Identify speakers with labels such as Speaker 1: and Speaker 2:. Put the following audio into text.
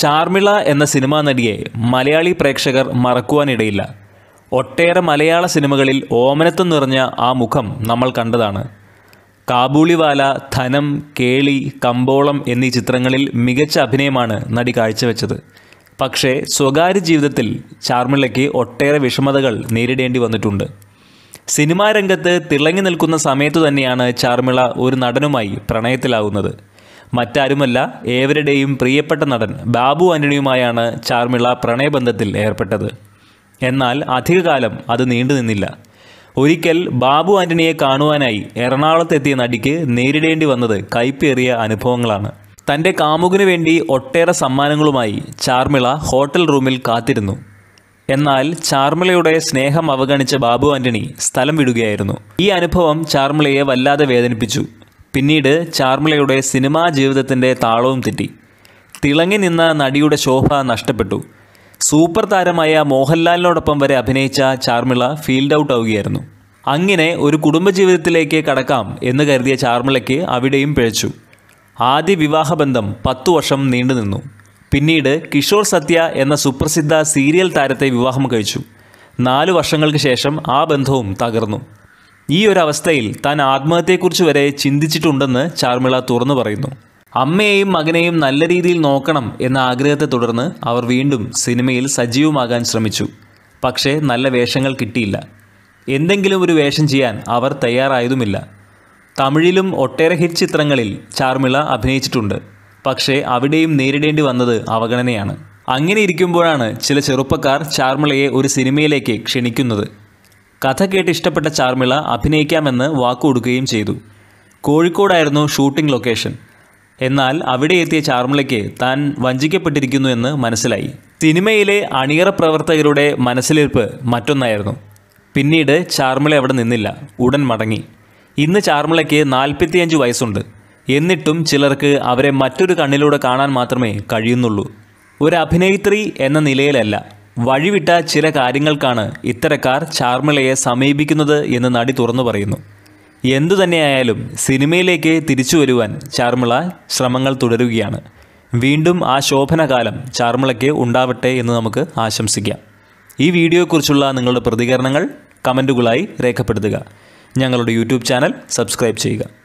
Speaker 1: ചാർമിള എന്ന സിനിമാ നടിയെ മലയാളി പ്രേക്ഷകർ മറക്കുവാനിടയില്ല ഒട്ടേറെ മലയാള സിനിമകളിൽ ഓമനത്വം നിറഞ്ഞ ആ മുഖം നമ്മൾ കണ്ടതാണ് കാബൂളിവാല ധനം കേളി കമ്പോളം എന്നീ ചിത്രങ്ങളിൽ മികച്ച അഭിനയമാണ് നടി കാഴ്ചവെച്ചത് പക്ഷേ സ്വകാര്യ ജീവിതത്തിൽ ചാർമിളയ്ക്ക് ഒട്ടേറെ വിഷമതകൾ നേരിടേണ്ടി വന്നിട്ടുണ്ട് സിനിമാ രംഗത്ത് തിളങ്ങി നിൽക്കുന്ന സമയത്തു തന്നെയാണ് ചാർമിള ഒരു നടനുമായി പ്രണയത്തിലാവുന്നത് മറ്റാരുമല്ല ഏവരുടെയും പ്രിയപ്പെട്ട നടൻ ബാബു ആൻ്റണിയുമായാണ് ചാർമിള പ്രണയബന്ധത്തിൽ ഏർപ്പെട്ടത് എന്നാൽ അധികകാലം അത് നീണ്ടുനിന്നില്ല ഒരിക്കൽ ബാബു ആൻ്റണിയെ കാണുവാനായി എറണാകുളത്തെത്തിയ നടിക്ക് നേരിടേണ്ടി വന്നത് കൈപ്പേറിയ അനുഭവങ്ങളാണ് തൻ്റെ കാമുകിനു വേണ്ടി ഒട്ടേറെ സമ്മാനങ്ങളുമായി ചാർമിള ഹോട്ടൽ റൂമിൽ കാത്തിരുന്നു എന്നാൽ ചാർമിളയുടെ സ്നേഹം അവഗണിച്ച ബാബു ആൻ്റണി സ്ഥലം വിടുകയായിരുന്നു ഈ അനുഭവം ചാർമിളയെ വല്ലാതെ വേദനിപ്പിച്ചു പിന്നീട് ചാർമിളയുടെ സിനിമാ ജീവിതത്തിൻ്റെ താളവും തെറ്റി തിളങ്ങി നിന്ന നടിയുടെ ശോഭ നഷ്ടപ്പെട്ടു സൂപ്പർ താരമായ മോഹൻലാലിനോടൊപ്പം വരെ അഭിനയിച്ച ചാർമിള ഫീൽഡ് ഔട്ട് ആവുകയായിരുന്നു അങ്ങനെ ഒരു കുടുംബജീവിതത്തിലേക്ക് കടക്കാം എന്ന് കരുതിയ ചാർമിളയ്ക്ക് അവിടെയും പിഴച്ചു ആദ്യ വിവാഹബന്ധം പത്തു വർഷം നീണ്ടുനിന്നു പിന്നീട് കിഷോർ സത്യ എന്ന സുപ്രസിദ്ധ സീരിയൽ താരത്തെ വിവാഹം കഴിച്ചു നാലു വർഷങ്ങൾക്ക് ശേഷം ആ ബന്ധവും തകർന്നു ഈ ഒരു അവസ്ഥയിൽ താൻ ആത്മഹത്യയെക്കുറിച്ച് വരെ ചിന്തിച്ചിട്ടുണ്ടെന്ന് ചാർമിള തുറന്നു പറയുന്നു അമ്മയെയും മകനെയും നല്ല രീതിയിൽ നോക്കണം എന്ന ആഗ്രഹത്തെ തുടർന്ന് അവർ വീണ്ടും സിനിമയിൽ സജീവമാകാൻ ശ്രമിച്ചു പക്ഷേ നല്ല വേഷങ്ങൾ കിട്ടിയില്ല എന്തെങ്കിലും ഒരു വേഷം ചെയ്യാൻ അവർ തയ്യാറായതുമില്ല തമിഴിലും ഒട്ടേറെ ഹിറ്റ് ചിത്രങ്ങളിൽ ചാർമിള അഭിനയിച്ചിട്ടുണ്ട് പക്ഷേ അവിടെയും നേരിടേണ്ടി വന്നത് അവഗണനയാണ് അങ്ങനെ ഇരിക്കുമ്പോഴാണ് ചില ചെറുപ്പക്കാർ ചാർമിളയെ ഒരു സിനിമയിലേക്ക് ക്ഷണിക്കുന്നത് കഥ കേട്ട് ഇഷ്ടപ്പെട്ട ചാർമിള അഭിനയിക്കാമെന്ന് വാക്കുകൊടുക്കുകയും ചെയ്തു കോഴിക്കോടായിരുന്നു ഷൂട്ടിംഗ് ലൊക്കേഷൻ എന്നാൽ അവിടെ എത്തിയ ചാർമിളയ്ക്ക് താൻ വഞ്ചിക്കപ്പെട്ടിരിക്കുന്നു എന്ന് മനസ്സിലായി സിനിമയിലെ അണിയറ പ്രവർത്തകരുടെ മനസ്സിലിരിപ്പ് മറ്റൊന്നായിരുന്നു പിന്നീട് ചാർമിള അവിടെ നിന്നില്ല ഉടൻ മടങ്ങി ഇന്ന് ചാർമിളയ്ക്ക് നാൽപ്പത്തിയഞ്ച് വയസ്സുണ്ട് എന്നിട്ടും ചിലർക്ക് അവരെ മറ്റൊരു കണ്ണിലൂടെ കാണാൻ മാത്രമേ കഴിയുന്നുള്ളൂ ഒരു അഭിനേത്രി എന്ന നിലയിലല്ല വഴിവിട്ട ചില കാര്യങ്ങൾക്കാണ് ഇത്തരക്കാർ ചാർമിളയെ സമീപിക്കുന്നത് എന്ന് നടി തുറന്നു പറയുന്നു എന്തു തന്നെയായാലും സിനിമയിലേക്ക് തിരിച്ചു വരുവാൻ ചാർമിള ശ്രമങ്ങൾ തുടരുകയാണ് വീണ്ടും ആ ശോഭനകാലം ചാർമിളയ്ക്ക് ഉണ്ടാവട്ടെ എന്ന് നമുക്ക് ആശംസിക്കാം ഈ വീഡിയോയെക്കുറിച്ചുള്ള നിങ്ങളുടെ പ്രതികരണങ്ങൾ കമൻറ്റുകളായി രേഖപ്പെടുത്തുക ഞങ്ങളുടെ യൂട്യൂബ് ചാനൽ സബ്സ്ക്രൈബ് ചെയ്യുക